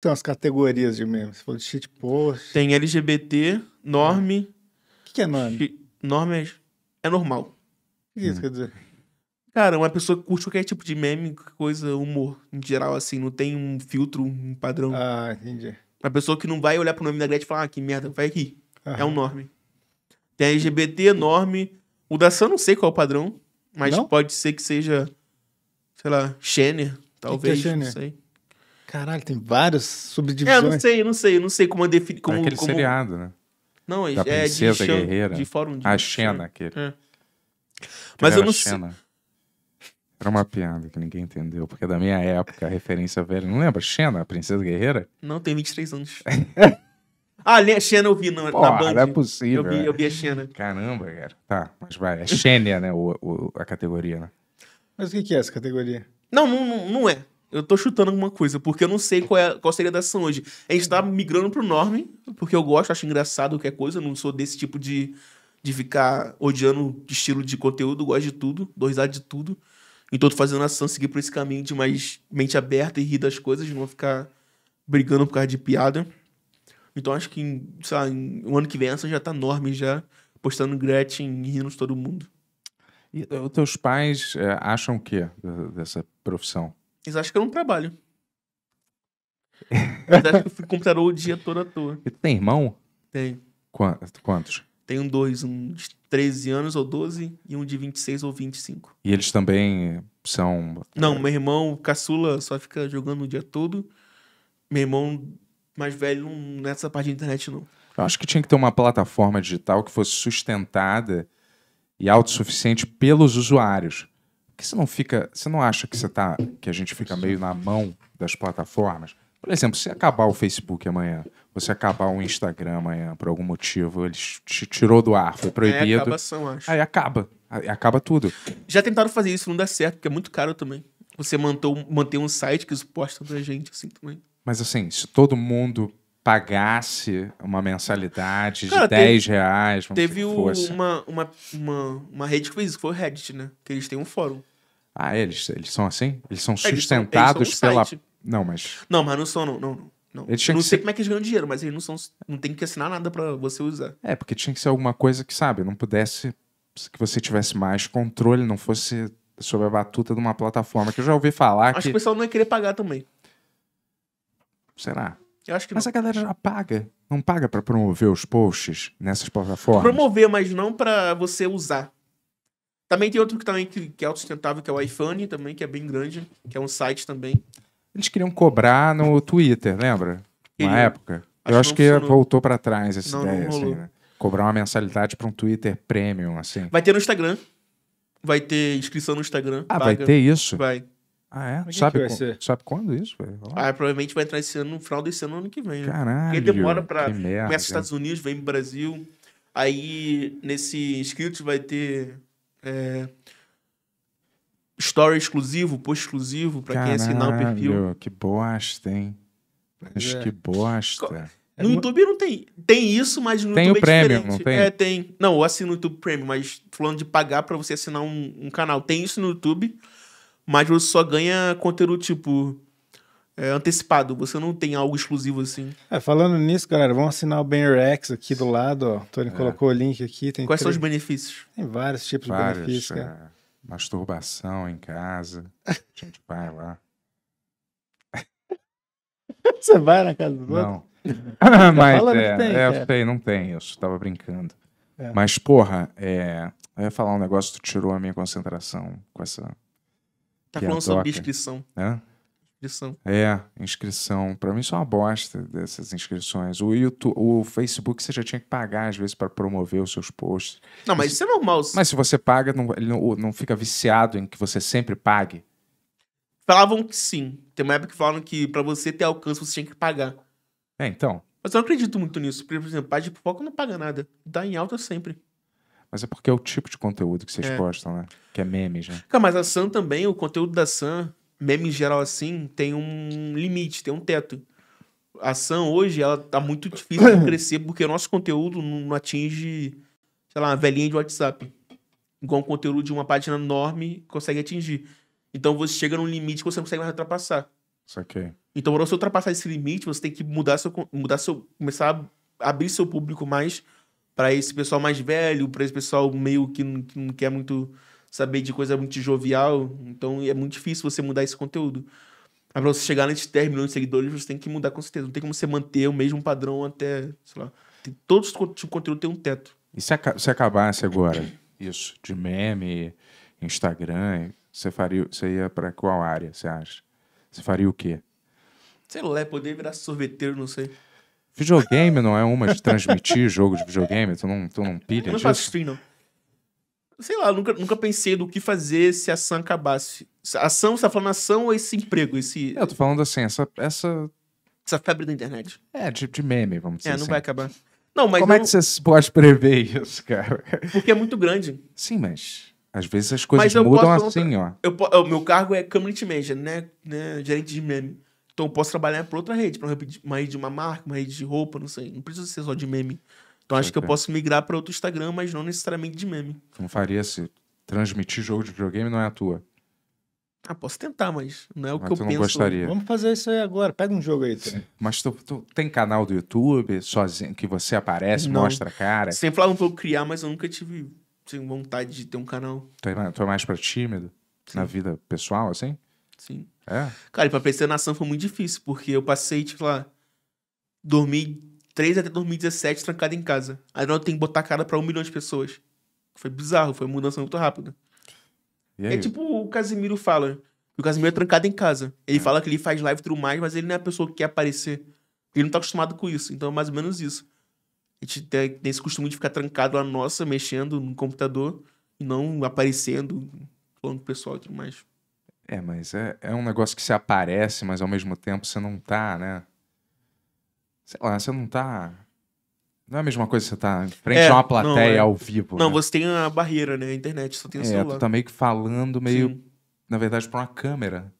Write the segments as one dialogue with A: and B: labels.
A: tem as categorias de memes, Você falou de shit post. Tem LGBT, norme. O ah. que, que é norme? norme é, é normal. O que é isso hum. quer dizer? Cara, uma pessoa que curte qualquer tipo de meme, coisa, humor, em geral, assim, não tem um filtro, um padrão. Ah, entendi. Uma pessoa que não vai olhar pro nome da Gretchen e falar, ah, que merda, vai aqui. Ah. É um norme. Tem LGBT, norme. O da Sam não sei qual é o padrão, mas não? pode ser que seja, sei lá, Shanner, talvez, que que é não sei. Caralho, tem várias subdivisões. É, eu não sei, não sei, não sei como eu defini. Como, é aquele como... seriado, né? Não, é da é princesa de guerreira. De fórum de a Xena, né? aquele. É.
B: Mas eu não Xena. sei. Era uma piada que ninguém entendeu, porque da minha época a referência velha. Não lembra? Xena, a Princesa Guerreira?
A: Não, tem 23 anos. ah, a Xena eu vi na, Pô, na Band. Não é possível. Eu vi, eu vi a Xena. Caramba, cara.
B: Tá, mas vai. É Xenia, né? O, o, a categoria, né?
A: Mas o que, que é essa categoria? Não, não, não é. Eu tô chutando alguma coisa, porque eu não sei qual, é, qual seria a dação hoje. A gente tá migrando pro norme, porque eu gosto, acho engraçado qualquer coisa, não sou desse tipo de, de ficar odiando estilo de conteúdo, gosto de tudo, dou risada de tudo. Então tô fazendo ação, seguir por esse caminho de mais mente aberta e rir das coisas, não ficar brigando por causa de piada. Então acho que, em, o ano que vem essa já tá norme, já
B: postando Gretchen rindo de todo mundo. E eh, os teus pais é, acham o quê eh, dessa profissão?
A: Eles acham que eu não trabalho. Eles acham que eu fui computador o dia todo à toa. E
B: tu tem irmão? Tenho. Quantos?
A: Tenho dois, um de 13 anos ou 12 e um de 26 ou 25.
B: E eles também são. Não,
A: meu irmão, caçula, só fica jogando o dia todo. Meu irmão mais velho não nessa parte de internet, não.
B: Eu acho que tinha que ter uma plataforma digital que fosse sustentada e autossuficiente pelos usuários que você não fica. Você não acha que você tá. que a gente fica meio na mão das plataformas? Por exemplo, se acabar o Facebook amanhã, você acabar o Instagram amanhã, por algum motivo, eles te tirou do ar, foi é, proibido. É, acabação, acho. Aí acaba. Aí acaba tudo.
A: Já tentaram fazer isso, não dá certo, porque é muito caro também. Você manter um site que suporta pra gente, assim, também.
B: Mas assim, se todo mundo pagasse uma mensalidade Cara, de 10 teve, reais. Teve uma,
A: uma, uma, uma rede que fez isso, que foi o Reddit, né? Que eles têm um fórum.
B: Ah, é? eles, eles são assim? Eles são eles sustentados são, eles são pela. Não, mas.
A: Não, mas não são, não. não, não. Eles não sei ser... como é que eles ganham dinheiro, mas eles não são. Não tem que assinar nada para você usar.
B: É, porque tinha que ser alguma coisa que, sabe, não pudesse. Que você tivesse mais controle, não fosse sob a batuta de uma plataforma. Que eu já ouvi falar. Acho que, que o pessoal
A: não ia querer pagar também. Será? Eu acho que mas não. a galera já
B: paga. Não paga para promover os posts nessas plataformas?
A: Promover, mas não para você usar. Também tem outro que, também, que, que é autossustentável, que é o iPhone também, que é bem grande, que é um site também.
B: Eles queriam cobrar no Twitter, lembra? Na época. Acho Eu acho que funcionou. voltou para trás essa não, ideia, não assim, né? Cobrar uma mensalidade para um Twitter premium, assim.
A: Vai ter no Instagram. Vai ter inscrição no Instagram. Ah, paga. vai ter isso? Vai. Ah, é? é sabe, com...
B: sabe quando isso? Ah,
A: provavelmente vai entrar esse ano, no final desse ano, ano que vem. Né? Caralho. Porque demora para Começa nos Estados Unidos, vem pro Brasil. Aí, nesse inscrito vai ter é, story exclusivo, post exclusivo, para quem assinar o perfil.
B: Que bosta, hein? Mas é. que bosta. No
A: YouTube não tem. Tem isso, mas no tem YouTube o é Premium, diferente. Não tem? É, tem. Não, eu assino o YouTube Premium, mas falando de pagar para você assinar um, um, canal. Tem isso no YouTube, mas você só ganha conteúdo tipo é, antecipado. Você não tem algo exclusivo assim. É, falando nisso, galera, vamos assinar o BenRex aqui do lado, ó. Tony é. colocou o link aqui. Quais três... são os benefícios? Tem vários tipos vários, de benefícios, cara.
B: É, masturbação em casa. A gente vai lá.
A: Você vai
B: na casa do outro? Não. Mas é, tem, é tem, não tem isso. Tava brincando. É. Mas, porra, é... eu ia falar um negócio que tirou a minha concentração com essa. Tá é falando sobre inscrição. É? inscrição. É, inscrição. Para mim, isso é uma bosta dessas inscrições. O YouTube, o Facebook, você já tinha que pagar, às vezes, para promover os seus posts. Não, mas isso é normal. Mas se você paga, não, ele não, não fica viciado em que você sempre pague.
A: Falavam que sim. Tem uma época que falavam que para você ter alcance, você tinha que pagar. É, então. Mas eu não acredito muito nisso. Porque, por exemplo, a de pipoca não paga nada. Dá em alta sempre.
B: Mas é porque é o tipo de conteúdo que vocês é. postam, né? Que é memes, né?
A: Cara, mas a Sam também, o conteúdo da Sam meme em geral assim, tem um limite, tem um teto. A ação hoje, ela tá muito difícil de crescer porque o nosso conteúdo não atinge, sei lá, uma velhinha de WhatsApp. Igual um conteúdo de uma página enorme consegue atingir. Então você chega num limite que você não consegue mais ultrapassar. Saquei. Então, para você ultrapassar esse limite, você tem que mudar seu. Mudar seu começar a abrir seu público mais para esse pessoal mais velho, para esse pessoal meio que não, que não quer muito saber de coisa muito jovial. Então é muito difícil você mudar esse conteúdo. Mas pra você chegar nesse término de seguidores, você tem que mudar com certeza. Não tem como você manter o mesmo padrão até, sei lá.
B: Tem, todos os tipos de conteúdo tem um teto. E se, a, se acabasse agora isso de meme, Instagram, você faria, você ia para qual área, você acha? Você faria o quê?
A: Sei lá, poder virar sorveteiro, não sei.
B: Videogame não é uma de transmitir jogo de videogame? Tu não, tu não pilha eu não disso? Faço stream, não
A: sei lá, nunca, nunca pensei do que fazer se a ação acabasse. Ação, você tá falando ação ou esse emprego? Esse... É, eu
B: tô falando assim, essa. Essa,
A: essa febre da internet.
B: É, de, de meme, vamos dizer. É, não assim. vai acabar. Não, mas Como é não... é que você pode prever isso, cara?
A: Porque é muito grande. Sim,
B: mas. Às vezes as coisas mudam assim, ó.
A: Eu, meu cargo é community manager, né? né? Gerente de meme. Então eu posso trabalhar para outra rede, para uma rede de uma marca, uma rede de roupa, não sei. Não precisa ser só de meme. Então acho que eu posso migrar para outro Instagram, mas não necessariamente de meme.
B: Como faria se transmitir jogo de videogame não é a tua?
A: Ah, posso tentar, mas não é o mas que eu não penso. Gostaria. Vamos fazer isso aí agora. Pega um jogo aí.
B: Mas tu, tu, tem canal do YouTube sozinho que você aparece, não. mostra a cara? Sempre
A: falar um pouco criar, mas eu nunca tive vontade de ter um canal.
B: Tu é, tu é mais pra tímido? Sim. Na vida pessoal, assim? Sim. É?
A: Cara, e pra PC na ação foi muito difícil, porque eu passei, tipo, lá... Dormi 2003 até 2017 trancada em casa. aí não tem que botar a cara pra um milhão de pessoas. Foi bizarro, foi uma mudança muito rápida. É tipo o Casimiro fala. O Casimiro é trancado em casa. Ele é. fala que ele faz live e tudo mais, mas ele não é a pessoa que quer aparecer. Ele não tá acostumado com isso. Então é mais ou menos isso. A gente tem, tem esse costume de ficar trancado lá nossa, mexendo no computador e não aparecendo, falando com o pessoal e tudo mais.
B: É, mas é, é um negócio que se aparece, mas ao mesmo tempo você não tá, né? Sei lá, você não tá. Não é a mesma coisa que você tá em frente é, a uma plateia não, é... ao vivo. Não, né?
A: você tem a barreira, né? A internet só tem o é, celular. Tu tá
B: meio que falando, meio. Sim. Na verdade, pra uma câmera.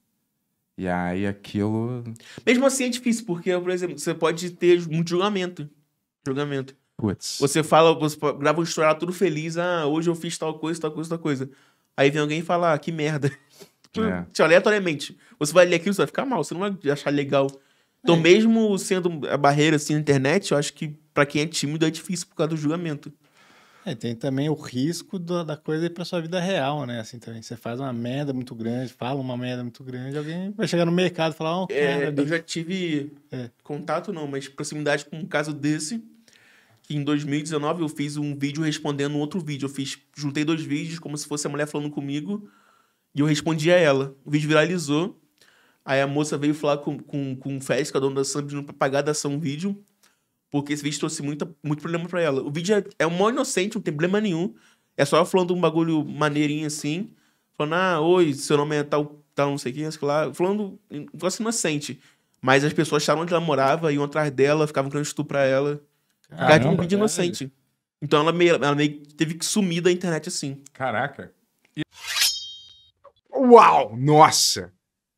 B: E aí aquilo.
A: Mesmo assim é difícil, porque, por exemplo, você pode ter muito julgamento. Julgamento. Puts. Você fala, você grava um tutorial ah, tudo feliz, ah, hoje eu fiz tal coisa, tal coisa, tal coisa. Aí vem alguém e fala, ah, que merda. É. Tipo, aleatoriamente. Você vai ler aquilo, você vai ficar mal, você não vai achar legal. Então, é. mesmo sendo a barreira assim na internet, eu acho que para quem é tímido é difícil por causa do julgamento. É, tem também o risco do, da coisa ir pra sua vida real, né? Assim também. Você faz uma merda muito grande, fala uma merda muito grande, alguém vai chegar no mercado e falar, oh, é, cara, Eu já tive é. contato, não, mas proximidade com um caso desse. Que em 2019 eu fiz um vídeo respondendo um outro vídeo. Eu fiz, juntei dois vídeos como se fosse a mulher falando comigo e eu respondi a ela. O vídeo viralizou. Aí a moça veio falar com, com, com o Félix, que é o dono da Sam, pedindo pra pagar da ação um vídeo, porque esse vídeo trouxe muita, muito problema para ela. O vídeo é, é mó inocente, não tem problema nenhum. É só ela falando um bagulho maneirinho assim, falando, ah, oi, seu nome é tal, tal não sei quem, sei lá, falando um negócio inocente. Mas as pessoas acharam onde ela morava, iam atrás dela, ficavam querendo estuprar ela.
B: Caramba, um vídeo cara.
A: inocente. Então ela meio, ela meio teve que sumir da internet assim. Caraca. E...
B: Uau! Nossa!